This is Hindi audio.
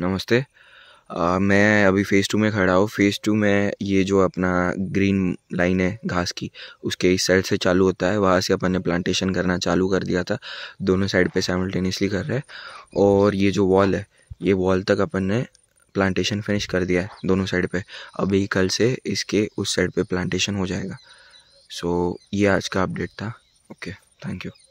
नमस्ते आ, मैं अभी फ़ेज़ टू में खड़ा हूँ फ़ेज़ टू में ये जो अपना ग्रीन लाइन है घास की उसके इस साइड से चालू होता है वहाँ से अपन ने प्लांटेशन करना चालू कर दिया था दोनों साइड पे साइमल्टेनियसली कर रहे हैं और ये जो वॉल है ये वॉल तक अपन ने प्लांटेशन फिनिश कर दिया है दोनों साइड पर अभी कल से इसके उस साइड पर प्लांटेशन हो जाएगा सो ये आज का अपडेट था ओके थैंक यू